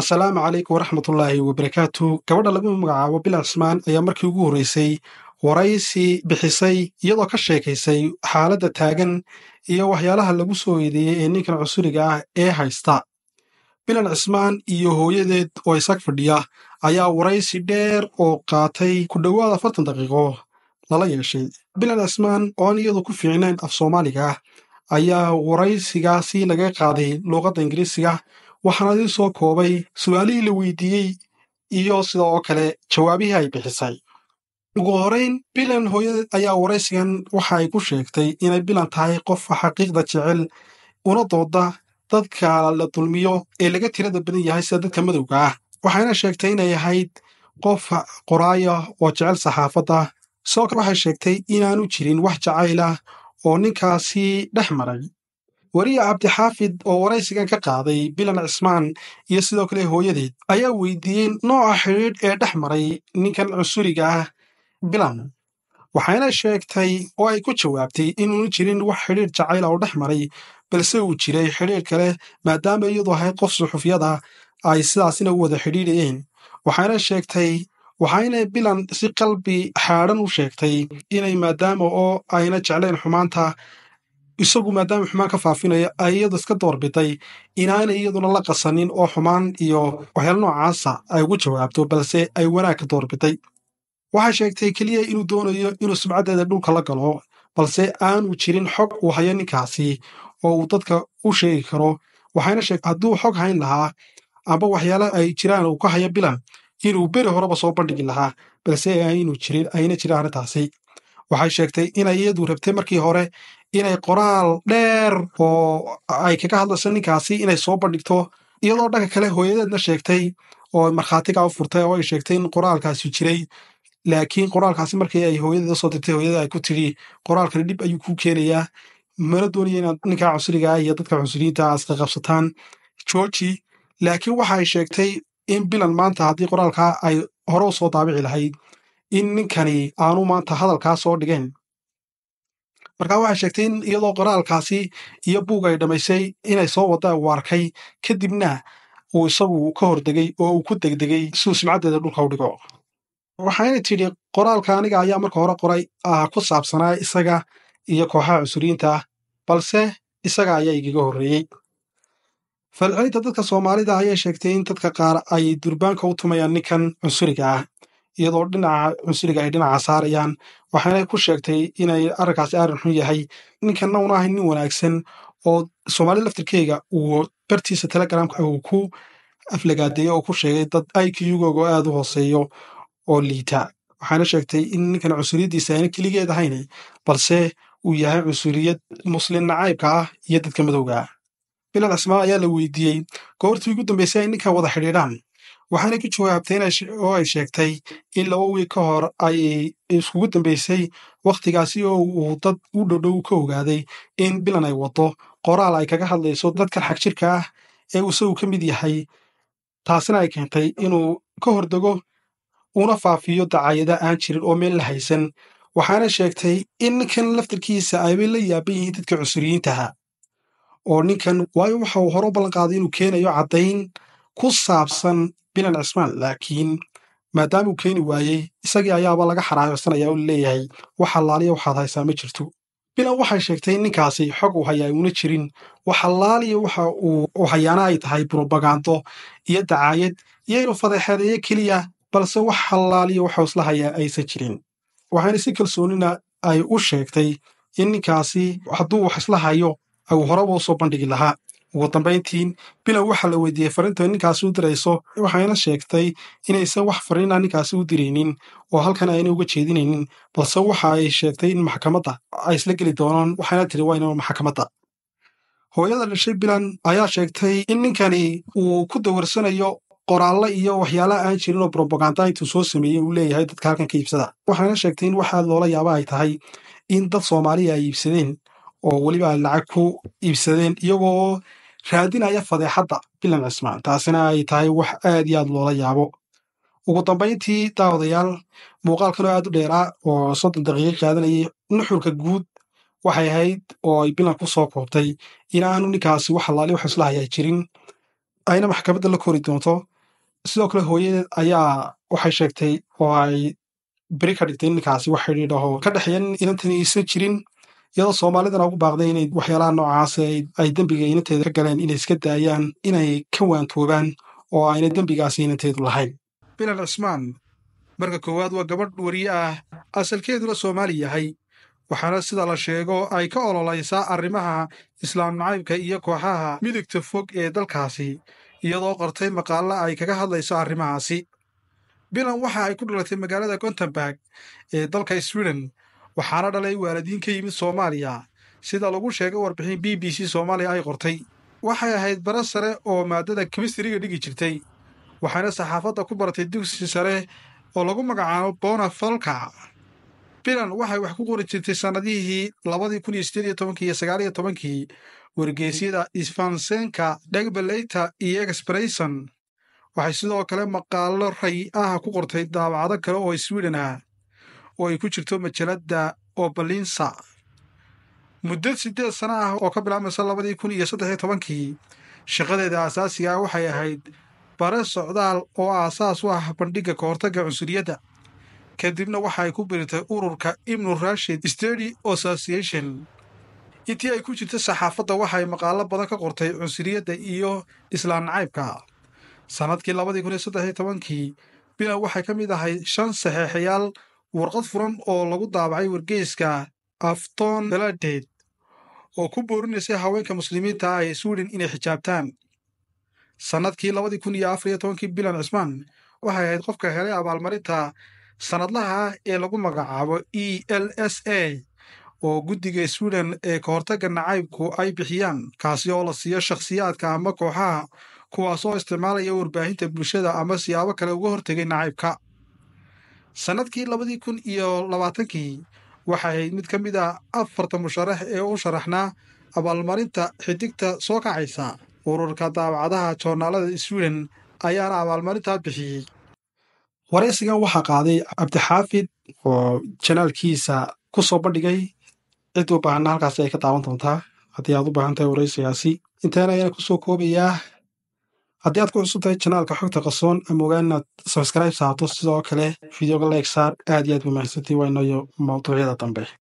assalaamu calaykum waraxmatullaahi wabarakaatu gabadha lagu magacaabo bil asmaan ayaa markii ugu horraysay waraysi bixisay iyadoo ka sheekaysay xaaladda taagan iyo waxyaalaha lagu soo eedeeyey ee ninkan cusuriga ah ee haysta bilan cismaan iyo hooyadeed oo isag fadhiya ayaa waraysi dheer oo qaatay ku dhowaad afartan daqiiqo lala yeeshay bilan cismaan oo aan iyadu ku fiicnayn af soomaaliga ayaa waraysigaasi laga qaaday luuqadda ingiriisiga waxaan idin soo koobay su'aalihii la weydiiyey iyo sida oo kale jawaabihii ay bixisay ugu horrayn bilan hooyadeed ayaa waraysigan waxa ay ku sheegtay inay bilan tahay qofka xaqiiqda jecel una dooda dadka la dulmiyo ee laga tirada badan yahay sida dadka madowga ah waxayna sheegtay inay ahayd qof qoraaya oo jecel saxaafadda sidoo kale waxay sheegtay inaanu jirin wax jacayl ah oo ninkaasi dhex maray weriya cabdixaafid oo waraysigan ka qaaday bilan cismaan iyo sidoo kale hooyadeed ayaa weydiiyey nooca xidhiidh ee dhex maray ninkan cusuriga ah bilan waxayna sheegtay oo ay ku jawaabtay inuuna jirin wax xidhiidh jacayla ah oo dhex maray balse uu jiray xidhiidh kale maadaama iyadu ahayd qof suxufyada ay sidaasina u wada xidhiidhayeen waxayna sheegtay waxayna bilan si qalbi xaadhan u sheegtay inay maadaama oo ayna jeclayn xumaanta isagu maadaama xumaan ka faafinaya ay iyadu iska doorbitay inaanay iyaduna la qasanin oo xumaan iyo waxyaala noocaasa ay ugu jawaabto balse ay wanaag ka doorbitay waxay sheegtay keliya inuu doonayo inuu sumcaddeeda dhulka la galo balse aanu jirin xog uu hayo ninkaasi oo uu dadka u sheegi karo waxayna sheegtay hadduu xog hayn lahaa amba waxyaale ay jiraan uu ka hayo bilan inuu beri horeba soo bandhigi lahaa balse ayna jirin arrintaasi waxay sheegtay inay iyadu rabtay markii hore inay qoraal dheer oo ay kaga hadlayso ninkaasi inay soo bandhigto iyadoo dhanka kale hooyadeedna sheegtay oo markhaatiga u furtay oo ay sheegtay in qoraalkaasi jiray laakiin qoraalkaasi markii ay hooyadeeda soo dirtay hooyada ay ku tidhi qoraalkani dhib ayuu kuu keenayaa mana doonaya inaad ninkaa cusrigaa ah iyo dadka cusriyiinta ah iska qabsataan georgi laakiin waxa ay sheegtay in bilan maanta haddii qoraalkaa ay hore u soo daabici lahayd in ninkani aanu maanta hadalkaa soo dhigeen markaa waxay sheegtay in iyadoo qoraalkaasi iyo buug ay dhammaysay inay soo wadaan uu arkay kadibna uu isagu ka hordegay oo uu ku degdegay siduu sumcaddeeda dhulka u dhigo waxayna tidhi qoraalka aniga ayaa marka hore qoray ah ku saabsanaa isaga iyo kooxaha cusuriyiinta ah balse isaga ayaa igaga horreeyey falcelinta dadka soomaalida ayay sheegtay in dadka qaar ay durbaanka u tumayaan ninkan cunsuriga ah iyadoo dhinaca cunsuriga ay dhinaca saarayaan waxaanay ku sheegtay inay arrinkaasi arrin xun yahay ninkanna una ahay nin wanaagsan oo soomaalida laftirkeyga uu bartiisa telegramka uu ku aflagaadeeyo oo ku sheegay dad ikugooga oo aad u hooseeyo oo liita waxaana sheegtay in ninkan cunsuriyaddiisa ayna keligeed ahayn balse uu yahay cunsuriyad muslim nacaybka ah iyo dadka madowga ah bilaal cismaan ayaa la weydiiyey goortii ugu dambeysay ay ninkan wada xidhiidhaan waxaana ku jawaabtay oo ay sheegtay in laba wiil ka hor ay isugu dambaysay wakhtigaasi oo uu dad u dhowdhow ka ogaaday in bilan ay wado qoraal ay kaga hadlayso dadka xagjirka ah ee isagu ka mid yahay taasina ay keentay inuu ka hordego una faafiyo dacaayada aan jirin oo meel la haysan waxaana sheegtay in ninkan laftarkiisa ayba la yaaban yihiin dadka cusuriyiintaha ah, oo ninkan waayo waxa uu hore u ballanqaaday inuu keenayo caddayn ku saabsan binan cismaan laakiin maadaamuu keeni waayey isagii ayaaba laga xaraayoosanaya u leeyahay wax allaaliya waxaad haysaa ma jirto bilan waxay sheegtay in ninkaasi xog uu hayaa uuna jirin wax allaaliya waxa uu hayaana ay tahay brobagando iyo dacaayad iyo inuu fadeexadeeyo keliya balse wax allaaliya waxuu isla hayaa aysan jirin waxaana si kalsoonina ay u sheegtay in ninkaasi hadduu wax isla hayo au horaba u soo bandhigi lahaa ugu dambayntiin bilow waxaa la weydiiyey fariinta ninkaasi u dirayso waxayna sheegtay inaysan wax fariinaa ah ninkaasi u diraynin oo halkan ayna uga jeedinaynin balse waxa ay sheegtay in maxkamadda ay isla geli doonaan waxayna tiri waa inama maxkamadda hooyada dhashay bilan ayaa sheegtay in ninkani uu ku dawarsanayo qoraallo iyo waxyaalaha aan jirin oo brobaganda intuu soo sameeyey uu leeyahay dadka halkan ka iibsada waxayna sheegtay in wax loola yaaba ay tahay in dad soomaaliya ay iibsadeen oo weliba lacag ku iibsadeen iyagoo raadinaya fadeexadda bilan cismaan taasina ay tahay wax aad iyo aad loola yaabo ugu dambayntii daawadayaal muuqaalkan oo aad u dheeraa oo soddon daqiiqo qaadanayay nuxurka guud waxay ahayd oo ay bilan ku soo koobtay inaanu ninkaasi wax allaali wax isla jirin ayna maxkamadda la kori doonto sidoo kale hooyadeed ayaa waxay sheegtay oo ay beri ka dhigtay ninkaasi wax xidhiidhaho ka dhexeeya inantan aysan jirin iyadoo soomaalidana ugu baaqday inay waxyaalaha noocaase ah, ay dembiga iinanteeda ka galeen inay iska daayaan inay ka waantoobaan oo aynay dembigaasi iinanteedu lahayn bilal cismaan marka koowaad waa gabadh weriye ah asalkeeduna soomaali yahay waxaana sida la sheego ay ka ololaysaa arrimaha islaam nacaybka iyo kooxaha midigta fog ee dalkaasi iyadoo qortay maqaalla ay kaga hadlayso arrimahaasi bilan waxa ay ku dhalatay magaalada gontemburg ee dalka swiden waxaana dhalay waalidiin ka yimid soomaaliya sida lagu sheegay warbixin b b c soomaaliya ay qortay waxay ahayd bara sare oo maadada kemistariga dhigi jirtay waxayna saxaafadda ku baratay dugsi sare oo lagu magacaabo bona falka bilan waxay wax ku qori jirtay sannadihii labadii kun iyo sideed iyo tobankii iyo sagaal iyo tobankii wargeysyada isfansenka dhegbaleyta iyo exbrayson waxay sidoo kale maqaalo ray ah ku qortay daabacdo kale oo swiden ah oo ay ku jirto majaladda obalinsa muddo siddeed sana ah oo ka bilaabmaysa labadii kun iyo saddex iyo tobankii shaqadeeda asaasiga ah waxay ahayd bare socdaal oo aasaas u ah bandhigga ka hortagga cunsuriyadda kadibna waxa ku biritay ururka ibnu rashid stady association intii ay ku jirta saxaafadda waxay maqaalo badan ka qortay cunsuriyadda iyo islaan nacaybka sannadkii labadii kun iyo saddex iyo tobankii bilan waxay ka mid ahay shan saxeexayaal warqad furan oo lagu daabacay wargeyska afton beladheid oo ku boorinaysay haweenka muslimiinta ah ee swiden inay xijaabtaan sannadkii labadii kun iyo afar iyo tobankii bilan cismaan waxay ahayd qofka helay abaalmarinta sannadlaha ee lagu magacaabo e l s a oo guddiga swiden ee kahortagga nacaybku ay bixiyaan kaasi oo la siiyo shakhsiyaadka ama kooxaha kuwaasoo isticmaalaya warbaahinta bulshada ama siyaabo kale uga hortegay nacaybka sannadkii labadii kun iyo labaatankii waxay mid ka mid ah afarta musharax ee u sharaxnaa abaalmarinta xidigta soo kacaysa ururka daabacadaha joornaalada swiden ayaana abaalmarintaa bixiyey waraysigan waxaa qaaday cabdixaafid oo janaalkiisa ku soo bandhigay cid u baahanna halkaasi ay ka daawan doontaa haddii aad u baahan tahay waraysigaasi inteena ayaan ku soo koobayaa haddii aad ku cusub tahay janaalka xogta qasoon ama ogaan inaad sabskribe saato sidoo kale videoga leeg saar aad iyo aad bu mahadsantii waa inayo mawduucyada dambe